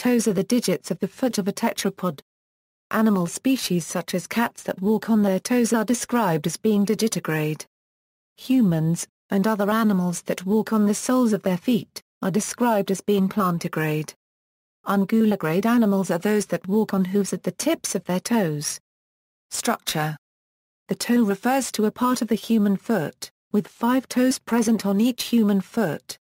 Toes are the digits of the foot of a tetrapod. Animal species such as cats that walk on their toes are described as being digitigrade. Humans, and other animals that walk on the soles of their feet, are described as being plantigrade. Ungulagrade animals are those that walk on hooves at the tips of their toes. Structure The toe refers to a part of the human foot, with five toes present on each human foot.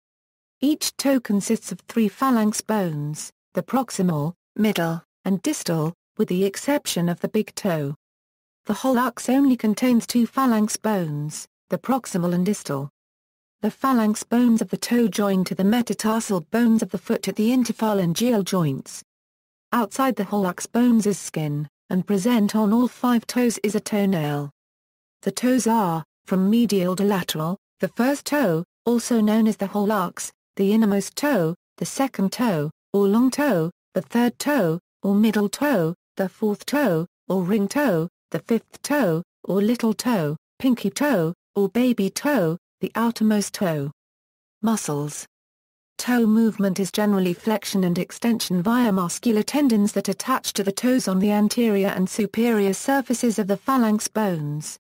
Each toe consists of three phalanx bones, the proximal, middle, and distal, with the exception of the big toe. The hallux only contains two phalanx bones, the proximal and distal. The phalanx bones of the toe join to the metatarsal bones of the foot at the interphalangeal joints. Outside the hallux bones is skin, and present on all five toes is a toenail. The toes are, from medial to lateral, the first toe, also known as the hallux, the innermost toe, the second toe, or long toe, the third toe, or middle toe, the fourth toe, or ring toe, the fifth toe, or little toe, pinky toe, or baby toe, the outermost toe. Muscles. Toe movement is generally flexion and extension via muscular tendons that attach to the toes on the anterior and superior surfaces of the phalanx bones.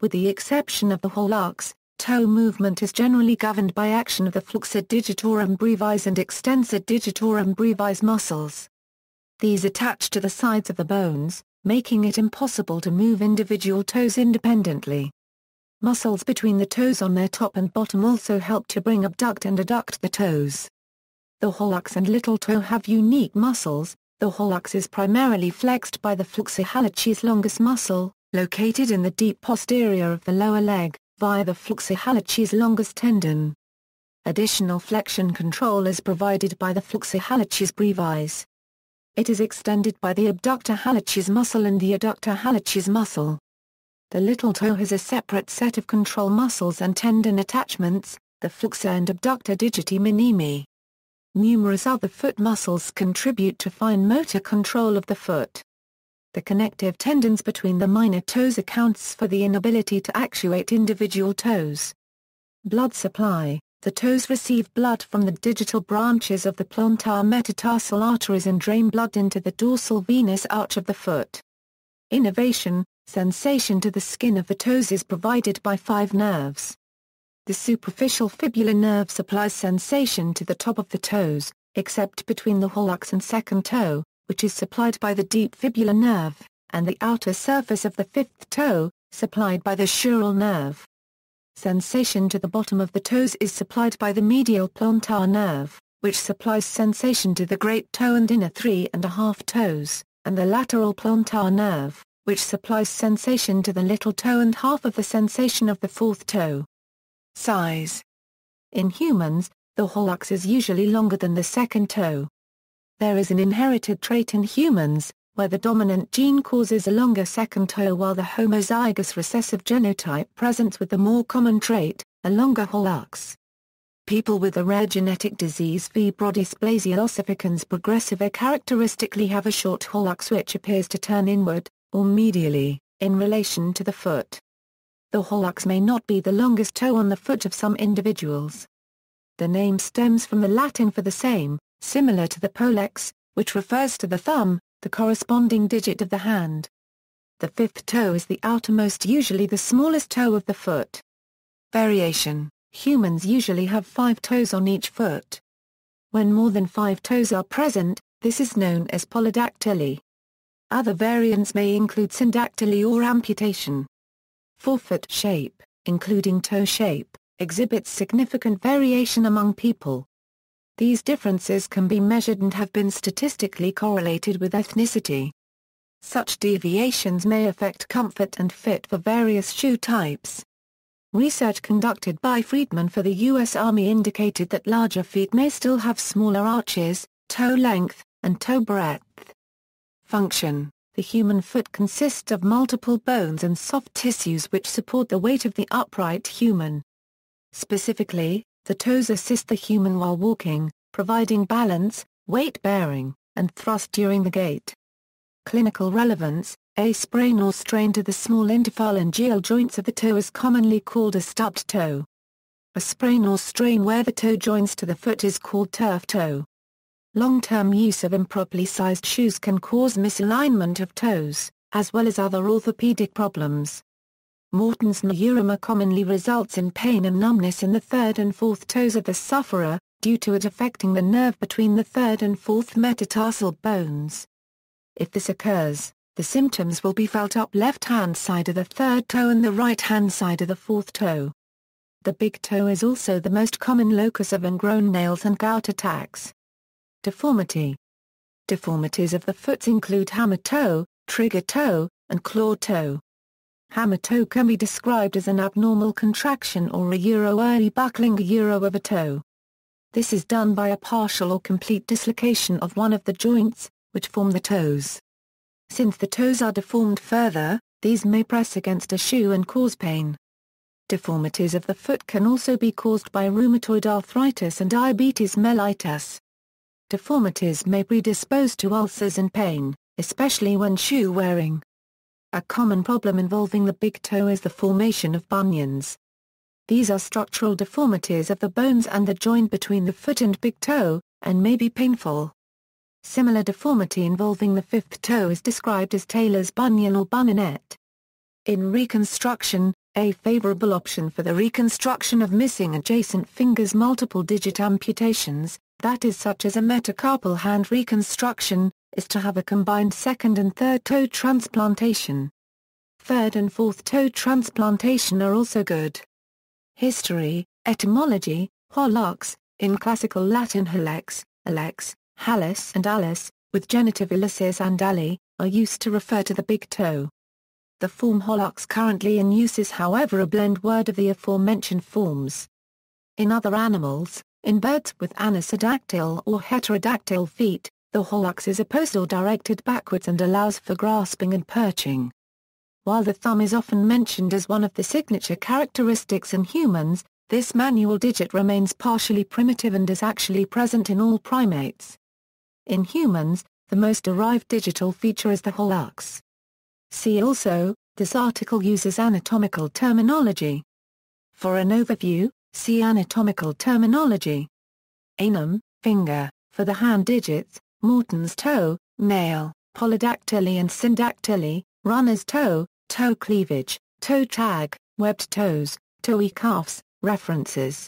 With the exception of the hallux. Toe movement is generally governed by action of the flexor digitorum brevis and extensor digitorum brevis muscles. These attach to the sides of the bones, making it impossible to move individual toes independently. Muscles between the toes on their top and bottom also help to bring abduct and adduct the toes. The hallux and little toe have unique muscles, the hallux is primarily flexed by the flexor hallucis longus muscle, located in the deep posterior of the lower leg via the flexor-hallucis longus tendon. Additional flexion control is provided by the flexor-hallucis brevis. It is extended by the abductor hallucis muscle and the adductor hallucis muscle. The little toe has a separate set of control muscles and tendon attachments, the flexor and abductor digiti minimi. Numerous other foot muscles contribute to fine motor control of the foot. The connective tendons between the minor toes accounts for the inability to actuate individual toes. Blood supply The toes receive blood from the digital branches of the plantar metatarsal arteries and drain blood into the dorsal venous arch of the foot. Innervation Sensation to the skin of the toes is provided by five nerves. The superficial fibular nerve supplies sensation to the top of the toes, except between the hallux and second toe, which is supplied by the deep fibular nerve, and the outer surface of the fifth toe, supplied by the sural nerve. Sensation to the bottom of the toes is supplied by the medial plantar nerve, which supplies sensation to the great toe and inner three and a half toes, and the lateral plantar nerve, which supplies sensation to the little toe and half of the sensation of the fourth toe. Size In humans, the hallux is usually longer than the second toe. There is an inherited trait in humans, where the dominant gene causes a longer second toe while the homozygous recessive genotype presents with the more common trait, a longer hallux. People with the rare genetic disease V. brodysplasia ossificans progressiva characteristically have a short hallux which appears to turn inward, or medially, in relation to the foot. The hallux may not be the longest toe on the foot of some individuals. The name stems from the Latin for the same, Similar to the pollex, which refers to the thumb, the corresponding digit of the hand. The fifth toe is the outermost usually the smallest toe of the foot. Variation Humans usually have five toes on each foot. When more than five toes are present, this is known as polydactyly. Other variants may include syndactyly or amputation. Forefoot shape, including toe shape, exhibits significant variation among people. These differences can be measured and have been statistically correlated with ethnicity. Such deviations may affect comfort and fit for various shoe types. Research conducted by Friedman for the U.S. Army indicated that larger feet may still have smaller arches, toe length, and toe breadth. Function The human foot consists of multiple bones and soft tissues which support the weight of the upright human. Specifically, the toes assist the human while walking, providing balance, weight bearing, and thrust during the gait. Clinical relevance A sprain or strain to the small interphalangeal joints of the toe is commonly called a stubbed toe. A sprain or strain where the toe joins to the foot is called turf toe. Long-term use of improperly sized shoes can cause misalignment of toes, as well as other orthopedic problems. Morton's neuroma commonly results in pain and numbness in the third and fourth toes of the sufferer, due to it affecting the nerve between the third and fourth metatarsal bones. If this occurs, the symptoms will be felt up left-hand side of the third toe and the right-hand side of the fourth toe. The big toe is also the most common locus of ingrown nails and gout attacks. Deformity Deformities of the foot include hammer toe, trigger toe, and claw toe toe can be described as an abnormal contraction or a euro-early buckling euro of a toe. This is done by a partial or complete dislocation of one of the joints, which form the toes. Since the toes are deformed further, these may press against a shoe and cause pain. Deformities of the foot can also be caused by rheumatoid arthritis and diabetes mellitus. Deformities may predispose to ulcers and pain, especially when shoe wearing. A common problem involving the big toe is the formation of bunions. These are structural deformities of the bones and the joint between the foot and big toe, and may be painful. Similar deformity involving the fifth toe is described as Taylor's bunion or bunionette. In reconstruction, a favorable option for the reconstruction of missing adjacent fingers multiple digit amputations, that is such as a metacarpal hand reconstruction, is to have a combined second and third toe transplantation. Third and fourth toe transplantation are also good. History, etymology, holux. in classical Latin halex, alex, halus and alice, with genitive ilices and ali, are used to refer to the big toe. The form holux currently in use is however a blend word of the aforementioned forms. In other animals, in birds with anisodactyl or heterodactyl feet, the hallux is or directed backwards and allows for grasping and perching. While the thumb is often mentioned as one of the signature characteristics in humans, this manual digit remains partially primitive and is actually present in all primates. In humans, the most derived digital feature is the hallux. See also, this article uses anatomical terminology. For an overview, see anatomical terminology. Anum, finger, for the hand digits, Morton's toe, nail, polydactyly and syndactyly, runner's toe, toe cleavage, toe tag, webbed toes, toey cuffs. References